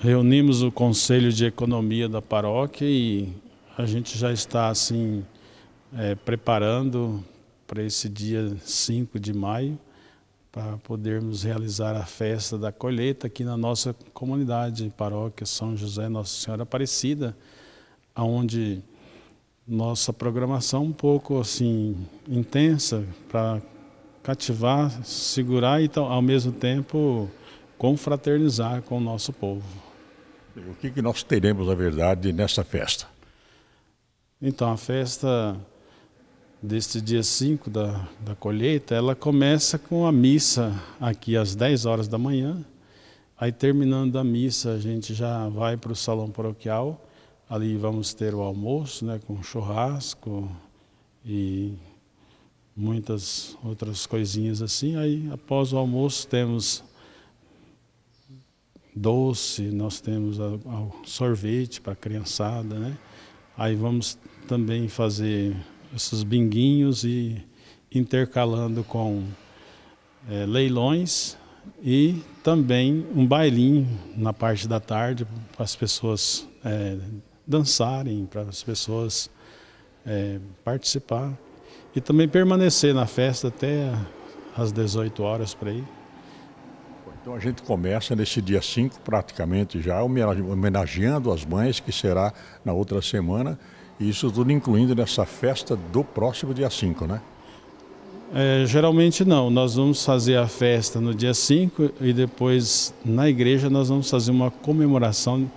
Reunimos o Conselho de Economia da paróquia e a gente já está assim é, preparando para esse dia 5 de maio para podermos realizar a festa da colheita aqui na nossa comunidade, paróquia São José Nossa Senhora Aparecida, onde nossa programação um pouco assim intensa para cativar, segurar e então, ao mesmo tempo confraternizar com o nosso povo. O que, que nós teremos, na verdade, nessa festa? Então, a festa deste dia 5 da, da colheita, ela começa com a missa aqui às 10 horas da manhã. Aí, terminando a missa, a gente já vai para o salão paroquial. Ali vamos ter o almoço, né, com churrasco e muitas outras coisinhas assim. Aí, após o almoço, temos doce, nós temos a, a sorvete para a criançada, né? Aí vamos também fazer esses binguinhos e intercalando com é, leilões e também um bailinho na parte da tarde para as pessoas é, dançarem, para as pessoas é, participar e também permanecer na festa até às 18 horas para ir. Então a gente começa nesse dia 5 praticamente já, homenageando as mães, que será na outra semana, e isso tudo incluindo nessa festa do próximo dia 5, né? É, geralmente não, nós vamos fazer a festa no dia 5 e depois na igreja nós vamos fazer uma comemoração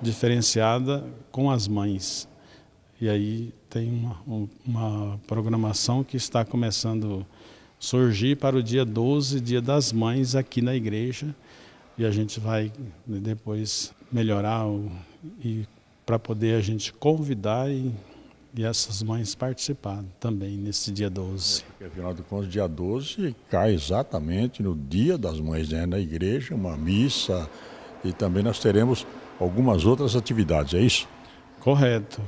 diferenciada com as mães. E aí tem uma, uma programação que está começando surgir para o dia 12, Dia das Mães, aqui na igreja. E a gente vai né, depois melhorar o, e para poder a gente convidar e, e essas mães participar também nesse dia 12. É, porque, afinal de contas, dia 12 cai exatamente no Dia das Mães, né? na igreja, uma missa e também nós teremos algumas outras atividades, é isso? Correto.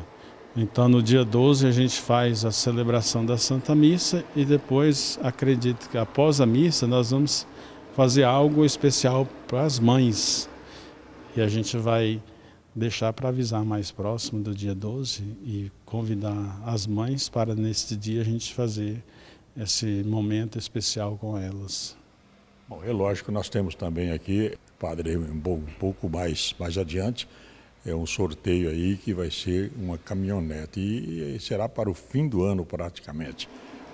Então, no dia 12, a gente faz a celebração da Santa Missa e depois, acredito que após a missa, nós vamos fazer algo especial para as mães. E a gente vai deixar para avisar mais próximo do dia 12 e convidar as mães para, neste dia, a gente fazer esse momento especial com elas. Bom, é lógico, nós temos também aqui, padre, um pouco mais, mais adiante, é um sorteio aí que vai ser uma caminhonete e, será para o fim do ano praticamente.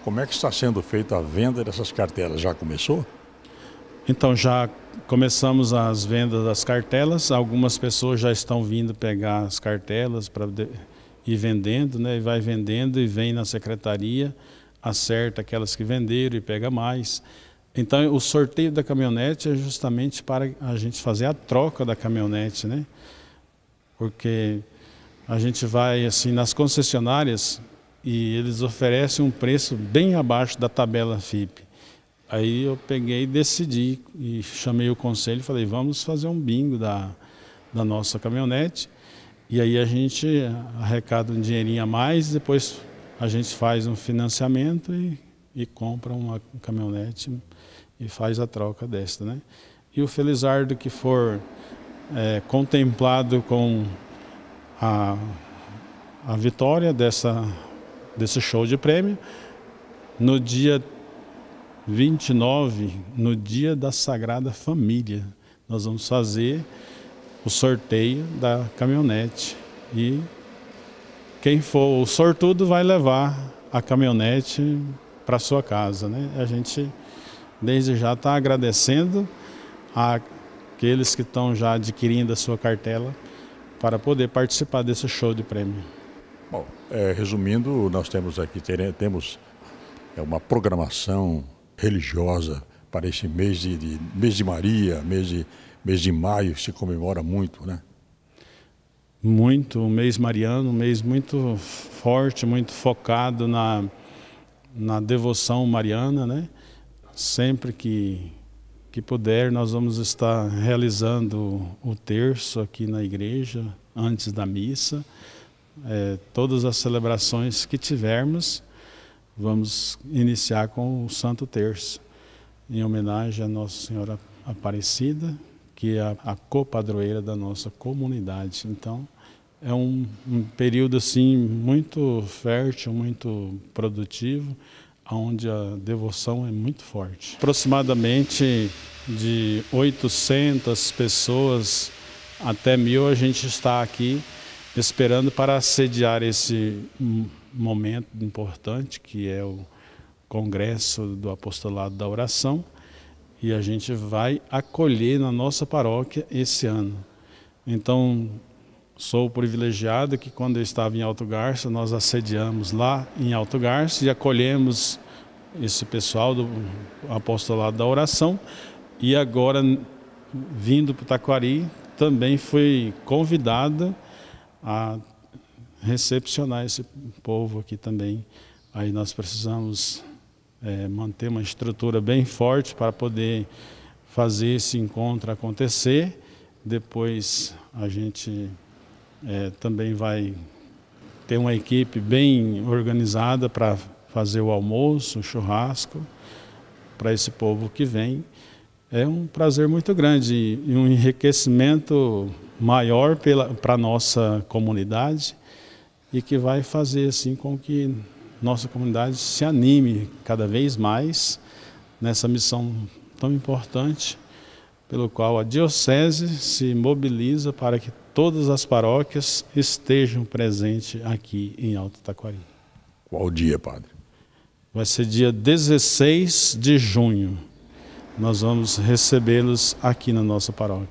Como é que está sendo feita a venda dessas cartelas? Já começou? Então já começamos as vendas das cartelas. Algumas pessoas já estão vindo pegar as cartelas para ir vendendo, né? E vai vendendo e vem na secretaria, acerta aquelas que venderam e pega mais. Então o sorteio da caminhonete é justamente para a gente fazer a troca da caminhonete, né? porque a gente vai assim nas concessionárias e eles oferecem um preço bem abaixo da tabela FIP. Aí eu peguei e decidi e chamei o conselho e falei, vamos fazer um bingo da, da nossa caminhonete. E aí a gente arrecada um dinheirinho a mais, depois a gente faz um financiamento e, e compra uma caminhonete e faz a troca desta, né? E o Felizardo que for é, contemplado com a, a vitória dessa, desse show de prêmio. No dia 29, no dia da Sagrada Família, nós vamos fazer o sorteio da caminhonete. E quem for o sortudo vai levar a caminhonete para sua casa. Né? A gente desde já está agradecendo a, aqueles que estão já adquirindo a sua cartela para poder participar desse show de prêmio. Bom, é, resumindo, nós temos aqui temos é, uma programação religiosa para esse mês de, de, mês de Maria, mês de, mês de maio, se comemora muito, né? Muito, um mês mariano, um mês muito forte, muito focado na, na devoção mariana, né? Sempre que que puder, nós vamos estar realizando o terço aqui na igreja, antes da missa. É, todas as celebrações que tivermos, vamos iniciar com o Santo Terço, em homenagem a Nossa Senhora Aparecida, que é a, copadroeira da nossa comunidade. Então, é um, um período assim muito fértil, muito produtivo onde a devoção é muito forte. Aproximadamente de 800 pessoas até mil a gente está aqui esperando para sediar esse momento importante que é o Congresso do Apostolado da Oração e a gente vai acolher na nossa paróquia esse ano. Então, Sou privilegiado que quando eu estava em Alto Garça, nós assediamos lá em Alto Garça e acolhemos esse pessoal do apostolado da oração. E agora, vindo para Taquari, também fui convidada a recepcionar esse povo aqui também. Aí nós precisamos é, manter uma estrutura bem forte para poder fazer esse encontro acontecer. Depois a gente é, também vai ter uma equipe bem organizada para fazer o almoço, o churrasco para esse povo que vem. É um prazer muito grande e um enriquecimento maior para a nossa comunidade e que vai fazer assim com que nossa comunidade se anime cada vez mais nessa missão tão importante, pelo qual a Diocese se mobiliza para que todas as paróquias estejam presentes aqui em Alto Taquari. Qual dia, padre? Vai ser dia 16 de junho. Nós vamos recebê-los aqui na nossa paróquia.